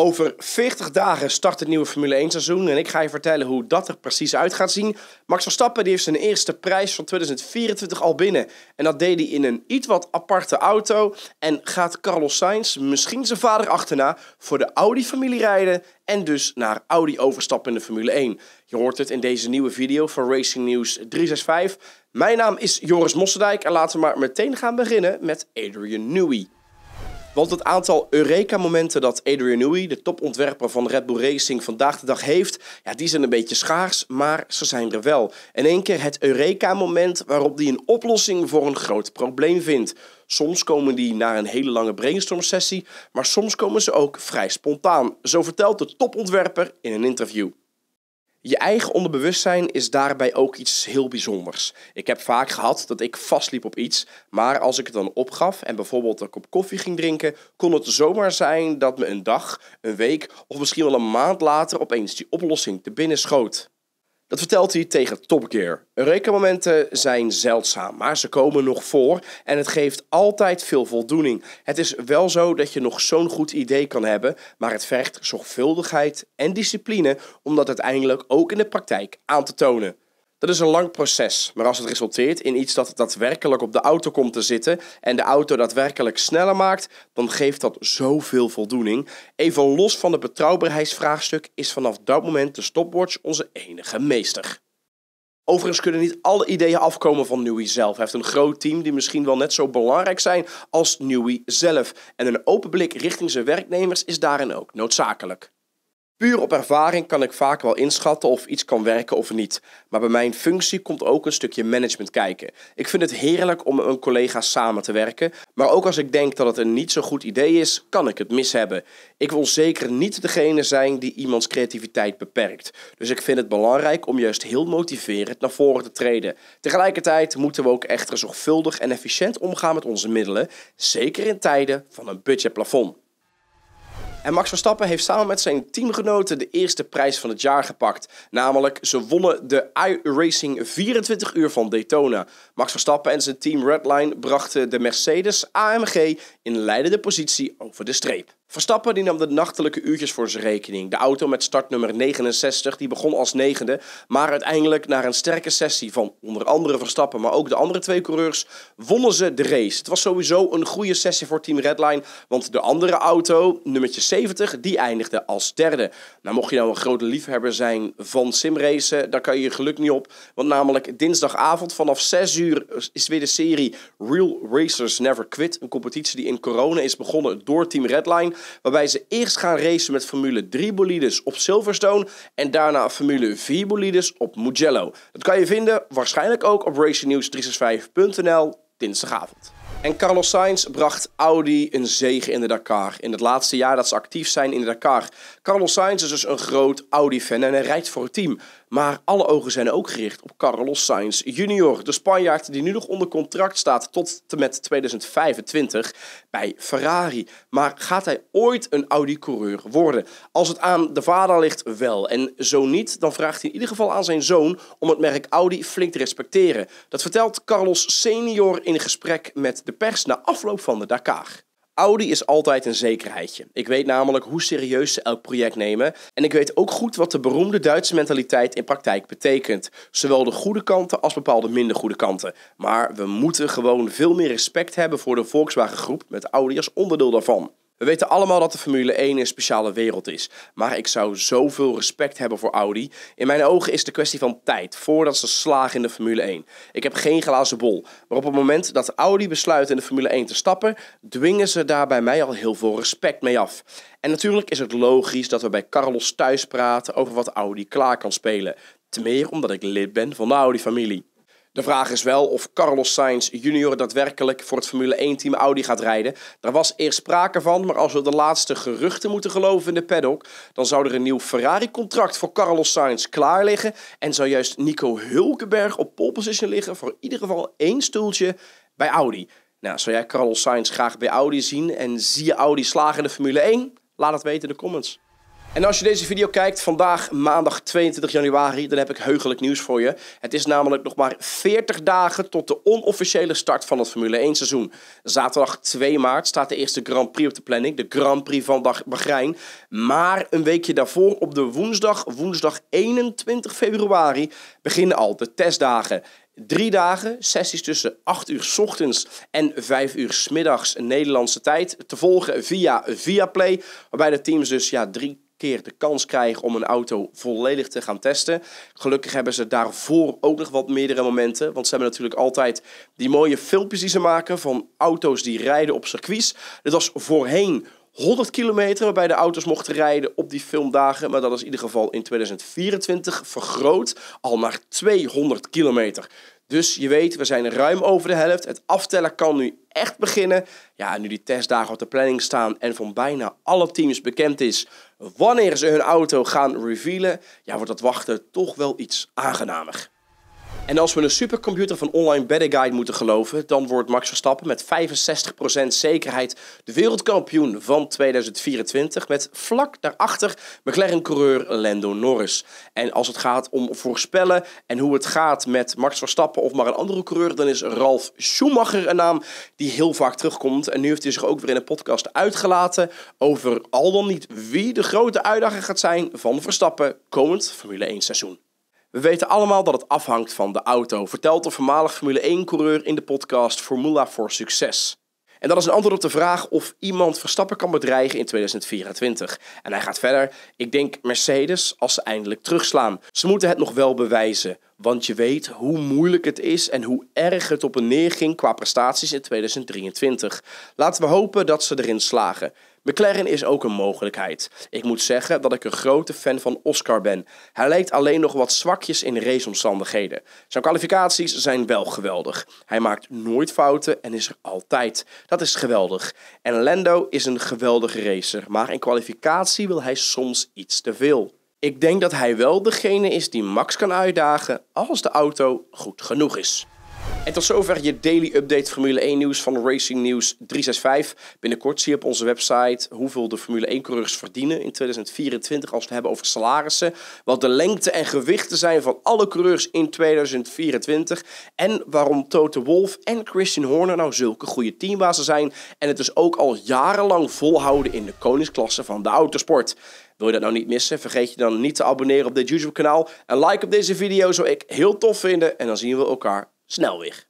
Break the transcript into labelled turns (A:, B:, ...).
A: Over 40 dagen start het nieuwe Formule 1 seizoen en ik ga je vertellen hoe dat er precies uit gaat zien. Max Verstappen die heeft zijn eerste prijs van 2024 al binnen. En dat deed hij in een iets wat aparte auto. En gaat Carlos Sainz misschien zijn vader achterna voor de Audi-familie rijden en dus naar Audi overstappen in de Formule 1. Je hoort het in deze nieuwe video van Racing News 365. Mijn naam is Joris Mossendijk en laten we maar meteen gaan beginnen met Adrian Newey. Want het aantal Eureka-momenten dat Adrian Newey, de topontwerper van Red Bull Racing, vandaag de dag heeft, ja, die zijn een beetje schaars, maar ze zijn er wel. En één keer het Eureka-moment waarop hij een oplossing voor een groot probleem vindt. Soms komen die na een hele lange brainstorm-sessie, maar soms komen ze ook vrij spontaan. Zo vertelt de topontwerper in een interview. Je eigen onderbewustzijn is daarbij ook iets heel bijzonders. Ik heb vaak gehad dat ik vastliep op iets, maar als ik het dan opgaf en bijvoorbeeld een kop koffie ging drinken, kon het zomaar zijn dat me een dag, een week of misschien wel een maand later opeens die oplossing te binnen schoot. Dat vertelt hij tegen Top Gear. Rekenmomenten zijn zeldzaam, maar ze komen nog voor en het geeft altijd veel voldoening. Het is wel zo dat je nog zo'n goed idee kan hebben, maar het vergt zorgvuldigheid en discipline om dat uiteindelijk ook in de praktijk aan te tonen. Dat is een lang proces, maar als het resulteert in iets dat daadwerkelijk op de auto komt te zitten en de auto daadwerkelijk sneller maakt, dan geeft dat zoveel voldoening. Even los van het betrouwbaarheidsvraagstuk is vanaf dat moment de stopwatch onze enige meester. Overigens kunnen niet alle ideeën afkomen van Nui zelf. Hij heeft een groot team die misschien wel net zo belangrijk zijn als Nui zelf. En een open blik richting zijn werknemers is daarin ook noodzakelijk. Puur op ervaring kan ik vaak wel inschatten of iets kan werken of niet. Maar bij mijn functie komt ook een stukje management kijken. Ik vind het heerlijk om met een collega's samen te werken. Maar ook als ik denk dat het een niet zo goed idee is, kan ik het mis hebben. Ik wil zeker niet degene zijn die iemands creativiteit beperkt. Dus ik vind het belangrijk om juist heel motiverend naar voren te treden. Tegelijkertijd moeten we ook echter zorgvuldig en efficiënt omgaan met onze middelen. Zeker in tijden van een budgetplafond. En Max Verstappen heeft samen met zijn teamgenoten de eerste prijs van het jaar gepakt. Namelijk, ze wonnen de iRacing 24 uur van Daytona. Max Verstappen en zijn team Redline brachten de Mercedes AMG in leidende positie over de streep. Verstappen die nam de nachtelijke uurtjes voor zijn rekening. De auto met startnummer 69 die begon als negende, maar uiteindelijk na een sterke sessie van onder andere Verstappen, maar ook de andere twee coureurs, wonnen ze de race. Het was sowieso een goede sessie voor Team Redline, want de andere auto, nummertje 70, die eindigde als derde. Nou, mocht je nou een grote liefhebber zijn van simracen, daar kan je je geluk niet op, want namelijk dinsdagavond vanaf 6 uur is weer de serie Real Racers Never Quit. Een competitie die in corona is begonnen door Team Redline. Waarbij ze eerst gaan racen met Formule 3 bolides op Silverstone. En daarna Formule 4 bolides op Mugello. Dat kan je vinden waarschijnlijk ook op racingnews365.nl dinsdagavond. En Carlos Sainz bracht Audi een zege in de Dakar. In het laatste jaar dat ze actief zijn in de Dakar. Carlos Sainz is dus een groot Audi-fan en hij rijdt voor het team. Maar alle ogen zijn ook gericht op Carlos Sainz Jr., de Spanjaard die nu nog onder contract staat tot en met 2025 bij Ferrari. Maar gaat hij ooit een Audi-coureur worden? Als het aan de vader ligt, wel. En zo niet, dan vraagt hij in ieder geval aan zijn zoon om het merk Audi flink te respecteren. Dat vertelt Carlos Senior in gesprek met de pers na afloop van de Dakar. Audi is altijd een zekerheidje. Ik weet namelijk hoe serieus ze elk project nemen. En ik weet ook goed wat de beroemde Duitse mentaliteit in praktijk betekent. Zowel de goede kanten als bepaalde minder goede kanten. Maar we moeten gewoon veel meer respect hebben voor de Volkswagen groep met Audi als onderdeel daarvan. We weten allemaal dat de Formule 1 een speciale wereld is, maar ik zou zoveel respect hebben voor Audi. In mijn ogen is het een kwestie van tijd voordat ze slagen in de Formule 1. Ik heb geen glazen bol, maar op het moment dat Audi besluit in de Formule 1 te stappen, dwingen ze daar bij mij al heel veel respect mee af. En natuurlijk is het logisch dat we bij Carlos thuis praten over wat Audi klaar kan spelen. te meer omdat ik lid ben van de Audi-familie. De vraag is wel of Carlos Sainz junior daadwerkelijk voor het Formule 1-team Audi gaat rijden. Daar was eerst sprake van, maar als we de laatste geruchten moeten geloven in de paddock, dan zou er een nieuw Ferrari-contract voor Carlos Sainz klaar liggen en zou juist Nico Hulkenberg op pole position liggen voor in ieder geval één stoeltje bij Audi. Nou, zou jij Carlos Sainz graag bij Audi zien en zie je Audi slagen in de Formule 1? Laat het weten in de comments. En als je deze video kijkt, vandaag maandag 22 januari, dan heb ik heugelijk nieuws voor je. Het is namelijk nog maar 40 dagen tot de onofficiële start van het Formule 1 seizoen. Zaterdag 2 maart staat de eerste Grand Prix op de planning, de Grand Prix van Bahrein. Maar een weekje daarvoor, op de woensdag, woensdag 21 februari, beginnen al de testdagen. Drie dagen, sessies tussen 8 uur s ochtends en 5 uur s middags Nederlandse tijd. Te volgen via Viaplay, waarbij de teams dus ja, drie keer de kans krijgen om een auto volledig te gaan testen. Gelukkig hebben ze daarvoor ook nog wat meerdere momenten. Want ze hebben natuurlijk altijd die mooie filmpjes die ze maken van auto's die rijden op circuits. Dit was voorheen 100 kilometer waarbij de auto's mochten rijden op die filmdagen. Maar dat is in ieder geval in 2024 vergroot al naar 200 kilometer. Dus je weet, we zijn ruim over de helft. Het aftellen kan nu echt beginnen. Ja, nu die testdagen op de planning staan en van bijna alle teams bekend is wanneer ze hun auto gaan revealen, ja, wordt dat wachten toch wel iets aangenamer. En als we een supercomputer van Online Betting Guide moeten geloven, dan wordt Max Verstappen met 65% zekerheid de wereldkampioen van 2024. Met vlak daarachter McLaren-coureur Lando Norris. En als het gaat om voorspellen en hoe het gaat met Max Verstappen of maar een andere coureur, dan is Ralf Schumacher een naam die heel vaak terugkomt. En nu heeft hij zich ook weer in een podcast uitgelaten over al dan niet wie de grote uitdager gaat zijn van Verstappen komend Formule 1 seizoen. We weten allemaal dat het afhangt van de auto, vertelt de voormalig Formule 1-coureur in de podcast Formula voor Succes. En dat is een antwoord op de vraag of iemand Verstappen kan bedreigen in 2024. En hij gaat verder. Ik denk Mercedes als ze eindelijk terugslaan. Ze moeten het nog wel bewijzen. Want je weet hoe moeilijk het is en hoe erg het op een neer ging qua prestaties in 2023. Laten we hopen dat ze erin slagen. McLaren is ook een mogelijkheid. Ik moet zeggen dat ik een grote fan van Oscar ben. Hij lijkt alleen nog wat zwakjes in raceomstandigheden. Zijn kwalificaties zijn wel geweldig. Hij maakt nooit fouten en is er altijd. Dat is geweldig. En Lando is een geweldige racer, maar in kwalificatie wil hij soms iets te veel. Ik denk dat hij wel degene is die Max kan uitdagen als de auto goed genoeg is. En tot zover je daily update Formule 1 nieuws van Racing News 365. Binnenkort zie je op onze website hoeveel de Formule 1 coureurs verdienen in 2024 als we het hebben over salarissen. Wat de lengte en gewichten zijn van alle coureurs in 2024. En waarom Toto Wolf en Christian Horner nou zulke goede teambaasen zijn. En het dus ook al jarenlang volhouden in de koningsklasse van de autosport. Wil je dat nou niet missen? Vergeet je dan niet te abonneren op dit YouTube kanaal. En like op deze video zou ik heel tof vinden. En dan zien we elkaar snelweg.